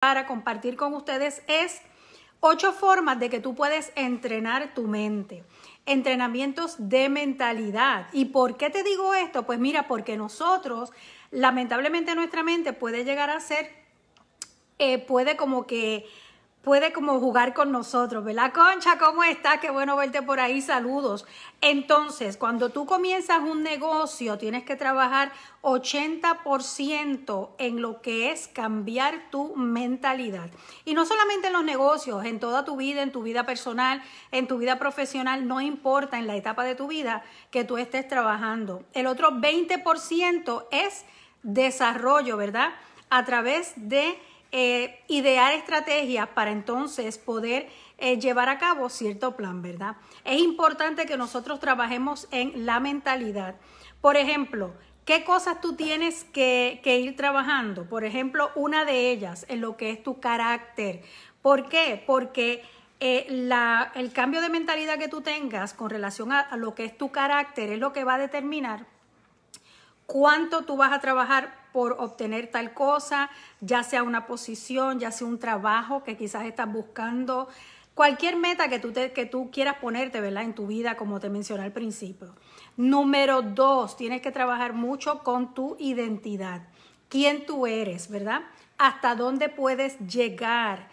para compartir con ustedes es ocho formas de que tú puedes entrenar tu mente. Entrenamientos de mentalidad. ¿Y por qué te digo esto? Pues mira, porque nosotros, lamentablemente nuestra mente puede llegar a ser, eh, puede como que puede como jugar con nosotros, ¿verdad? Concha, ¿cómo estás? Qué bueno verte por ahí, saludos. Entonces, cuando tú comienzas un negocio, tienes que trabajar 80% en lo que es cambiar tu mentalidad. Y no solamente en los negocios, en toda tu vida, en tu vida personal, en tu vida profesional, no importa en la etapa de tu vida que tú estés trabajando. El otro 20% es desarrollo, ¿verdad? A través de eh, idear estrategias para entonces poder eh, llevar a cabo cierto plan, ¿verdad? Es importante que nosotros trabajemos en la mentalidad. Por ejemplo, ¿qué cosas tú tienes que, ir trabajando? Por ejemplo, una de ellas es lo que es tu carácter. ¿Por qué? Porque eh, el cambio de mentalidad que tú tengas con relación a, a, lo que es tu carácter es lo que va a determinar cuánto tú vas a trabajar por obtener tal cosa, ya sea una posición, ya sea un trabajo que quizás estás buscando, cualquier meta que tú, que tú quieras ponerte, En tu vida, como te mencioné al principio. Número dos, tienes que trabajar mucho con tu identidad. ¿Quién tú eres, verdad? ¿Hasta dónde puedes llegar?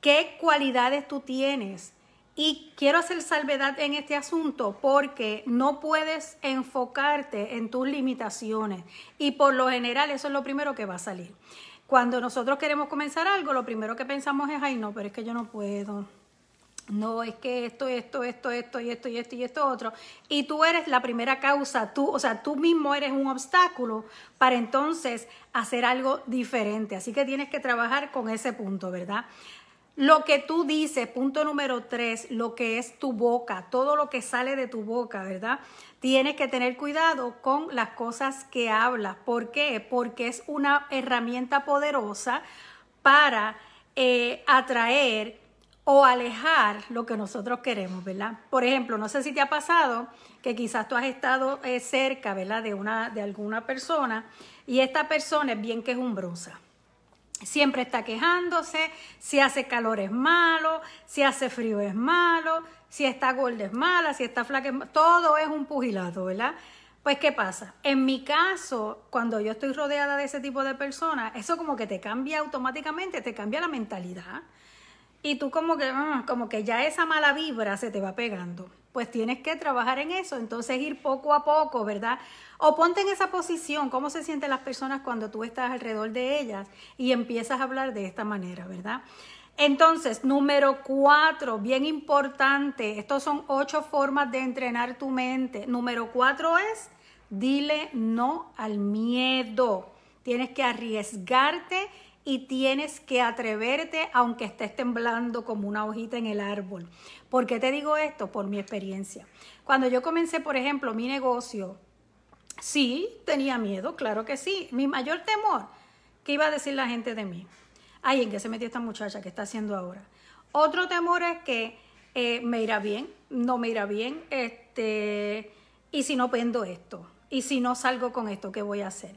¿Qué cualidades tú tienes? Y quiero hacer salvedad en este asunto porque no puedes enfocarte en tus limitaciones y por lo general eso es lo primero que va a salir. Cuando nosotros queremos comenzar algo, lo primero que pensamos es, ay no, pero es que yo no puedo. No, es que esto, esto, esto, esto y esto y esto y esto otro. Y tú eres la primera causa, tú, o sea, tú mismo eres un obstáculo para entonces hacer algo diferente. Así que tienes que trabajar con ese punto, ¿verdad? Lo que tú dices, punto número tres, lo que es tu boca, todo lo que sale de tu boca, ¿verdad? Tienes que tener cuidado con las cosas que hablas. ¿Por qué? Porque es una herramienta poderosa para eh, atraer o alejar lo que nosotros queremos, ¿verdad? Por ejemplo, no sé si te ha pasado que quizás tú has estado eh, cerca, ¿verdad? De, una, de alguna persona y esta persona es bien quejumbrosa siempre está quejándose, si hace calor es malo, si hace frío es malo, si está gorda es mala, si está flaca es todo es un pugilato, ¿verdad? Pues, ¿qué pasa? En mi caso, cuando yo estoy rodeada de ese tipo de personas, eso como que te cambia automáticamente, te cambia la mentalidad. Y tú como que, ah, como que ya esa mala vibra se te va pegando. Pues tienes que trabajar en eso, entonces ir poco a poco, ¿verdad? O ponte en esa posición, cómo se sienten las personas cuando tú estás alrededor de ellas y empiezas a hablar de esta manera, ¿verdad? Entonces, número cuatro, bien importante, estos son ocho formas de entrenar tu mente. Número cuatro es, dile no al miedo. Tienes que arriesgarte y tienes que atreverte aunque estés temblando como una hojita en el árbol. ¿Por qué te digo esto? Por mi experiencia. Cuando yo comencé, por ejemplo, mi negocio, sí, tenía miedo, claro que sí. Mi mayor temor, ¿qué iba a decir la gente de mí? Ay, ¿en qué se metió esta muchacha? ¿Qué está haciendo ahora? Otro temor es que eh, me irá bien, no me irá bien, este, y si no vendo esto, y si no salgo con esto, ¿qué voy a hacer?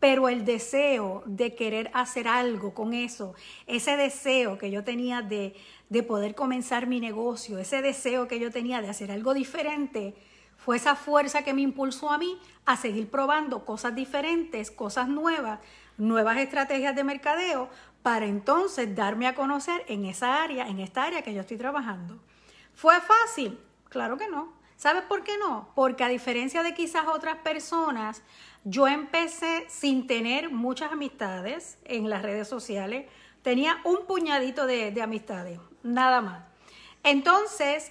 pero el deseo de querer hacer algo con eso, ese deseo que yo tenía de, de poder comenzar mi negocio, ese deseo que yo tenía de hacer algo diferente, fue esa fuerza que me impulsó a mí a seguir probando cosas diferentes, cosas nuevas, nuevas estrategias de mercadeo para entonces darme a conocer en esa área, en esta área que yo estoy trabajando. ¿Fue fácil? Claro que no. ¿Sabes por qué no? Porque a diferencia de quizás otras personas, yo empecé sin tener muchas amistades en las redes sociales. Tenía un puñadito de, amistades, nada más. Entonces,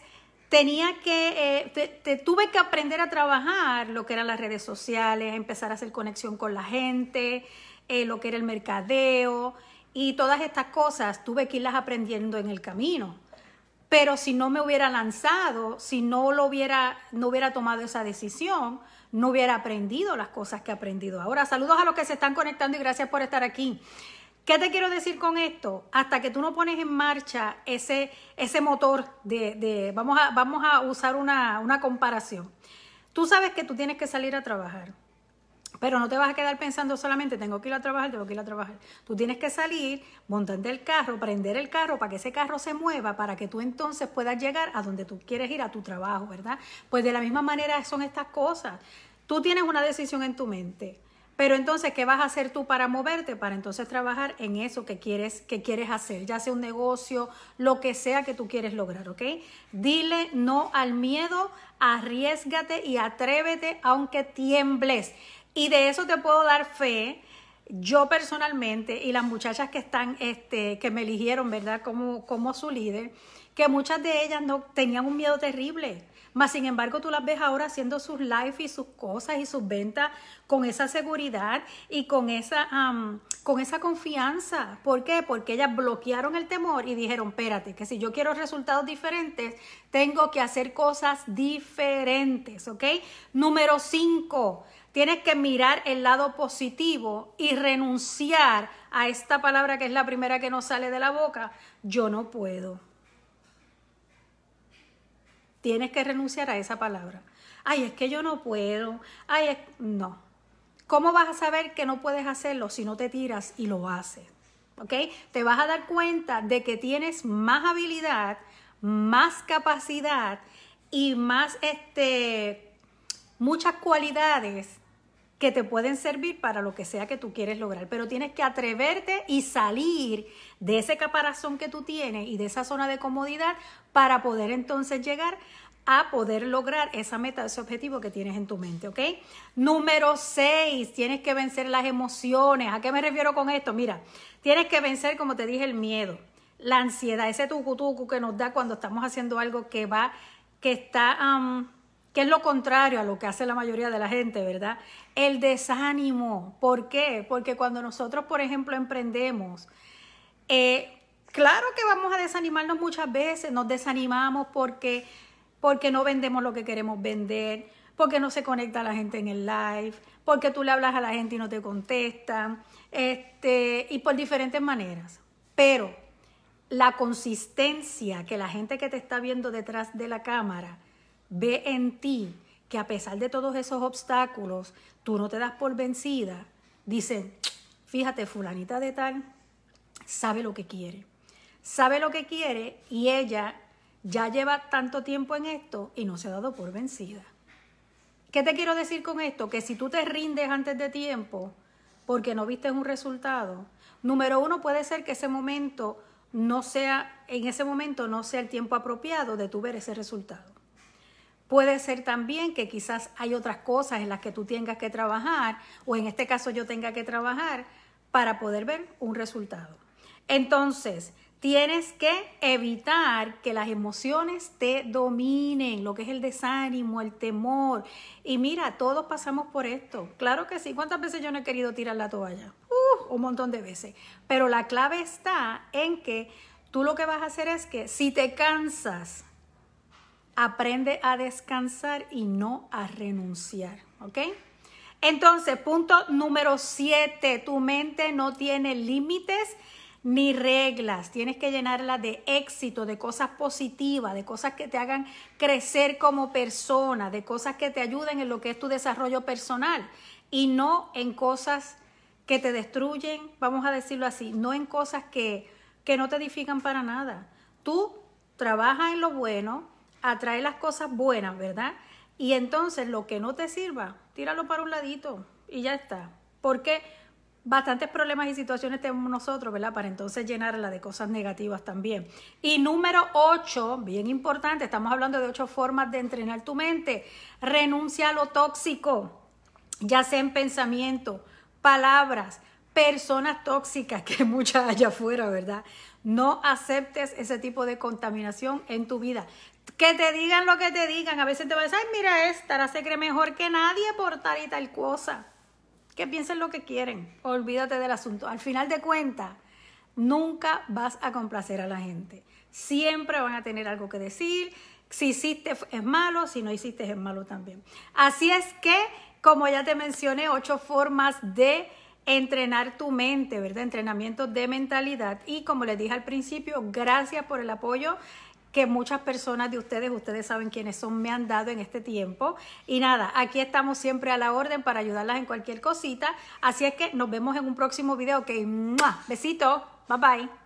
tenía que, eh, tuve que aprender a trabajar lo que eran las redes sociales, empezar a hacer conexión con la gente, eh, lo que era el mercadeo y todas estas cosas, tuve que irlas aprendiendo en el camino. Pero si no me hubiera lanzado, si no lo hubiera, no hubiera tomado esa decisión, no hubiera aprendido las cosas que he aprendido ahora. Saludos a los que se están conectando y gracias por estar aquí. ¿Qué te quiero decir con esto? Hasta que tú no pones en marcha ese, motor de, vamos, a, usar una comparación. Tú sabes que tú tienes que salir a trabajar pero no te vas a quedar pensando solamente, tengo que ir a trabajar, tengo que ir a trabajar. Tú tienes que salir, montarte el carro, prender el carro para que ese carro se mueva, para que tú entonces puedas llegar a donde tú quieres ir, a tu trabajo, ¿verdad? Pues de la misma manera son estas cosas. Tú tienes una decisión en tu mente. Pero entonces, ¿qué vas a hacer tú para moverte? Para entonces trabajar en eso que quieres, que quieres hacer, ya sea un negocio, lo que sea que tú quieres lograr, ¿ok? Dile no al miedo, arriesgate y atrévete aunque tiembles. Y de eso te puedo dar fe, yo personalmente y las muchachas que están, este, que me eligieron, ¿verdad? Como, como su líder, que muchas de ellas no tenían un miedo terrible. Mas sin embargo, tú las ves ahora haciendo sus lives y sus cosas y sus ventas con esa seguridad y con esa, con esa confianza. ¿Por qué? Porque ellas bloquearon el temor y dijeron, espérate, que si yo quiero resultados diferentes, tengo que hacer cosas diferentes, ¿ok? Número cinco, Tienes que mirar el lado positivo y renunciar a esta palabra que es la primera que nos sale de la boca. Yo no puedo. Tienes que renunciar a esa palabra. Ay, es que yo no puedo. Ay, no. ¿Cómo vas a saber que no puedes hacerlo si no te tiras y lo haces? ¿Ok? Te vas a dar cuenta de que tienes más habilidad, más capacidad y más este muchas cualidades que te pueden servir para lo que sea que tú quieres lograr, pero tienes que atreverte y salir de ese caparazón que tú tienes y de esa zona de comodidad para poder entonces llegar a poder lograr esa meta, ese objetivo que tienes en tu mente, ¿ok? Número seis, tienes que vencer las emociones. ¿A qué me refiero con esto? Mira, tienes que vencer, como te dije, el miedo, la ansiedad, ese tucutucu que nos da cuando estamos haciendo algo que va, que está que es lo contrario a lo que hace la mayoría de la gente, ¿verdad? El desánimo. ¿Por qué? Porque cuando nosotros, por ejemplo, emprendemos, eh, claro que vamos a desanimarnos muchas veces, nos desanimamos porque, porque no vendemos lo que queremos vender, porque no se conecta la gente en el live, porque tú le hablas a la gente y no te contestan, este, y por diferentes maneras. Pero la consistencia que la gente que te está viendo detrás de la cámara, ve en ti que a pesar de todos esos obstáculos, tú no te das por vencida, Dice, fíjate, fulanita de tal sabe lo que quiere, sabe lo que quiere y ella ya lleva tanto tiempo en esto y no se ha dado por vencida. ¿Qué te quiero decir con esto? Que si tú te rindes antes de tiempo porque no viste un resultado, número uno puede ser que ese momento no sea, en ese momento no sea el tiempo apropiado de tu ver ese resultado. Puede ser también que quizás hay otras cosas en las que tú tengas que trabajar, o en este caso yo tenga que trabajar, para poder ver un resultado. Entonces, tienes que evitar que las emociones te dominen, lo que es el desánimo, el temor. Y mira, todos pasamos por esto. Claro que sí. ¿Cuántas veces yo no he querido tirar la toalla? Uh, un montón de veces. Pero la clave está en que tú lo que vas a hacer es que si te cansas, aprende a descansar y no a renunciar, ¿ok? Entonces, punto número siete, tu mente no tiene límites ni reglas, tienes que llenarla de éxito, de cosas positivas, de cosas que te hagan crecer como persona, de cosas que te ayuden en lo que es tu desarrollo personal y no en cosas que te destruyen, vamos a decirlo así, no en cosas que, que no te edifican para nada. Tú trabajas en lo bueno, atrae las cosas buenas, ¿verdad? Y entonces lo que no te sirva, tíralo para un ladito y ya está. Porque bastantes problemas y situaciones tenemos nosotros, ¿verdad? Para entonces llenarla de cosas negativas también. Y número 8, bien importante, estamos hablando de ocho formas de entrenar tu mente. Renuncia a lo tóxico, ya sea en pensamiento, palabras, personas tóxicas, que muchas allá afuera, ¿verdad? No aceptes ese tipo de contaminación en tu vida. Que te digan lo que te digan. A veces te van a decir, Ay, mira, esta se cree mejor que nadie por tal y tal cosa. Que piensen lo que quieren. Olvídate del asunto. Al final de cuentas, nunca vas a complacer a la gente. Siempre van a tener algo que decir. Si hiciste es malo, si no hiciste es malo también. Así es que, como ya te mencioné, ocho formas de entrenar tu mente, ¿verdad? Entrenamiento de mentalidad. Y como les dije al principio, gracias por el apoyo que muchas personas de ustedes, ustedes saben quiénes son, me han dado en este tiempo. Y nada, aquí estamos siempre a la orden para ayudarlas en cualquier cosita. Así es que nos vemos en un próximo video. que besito, bye bye.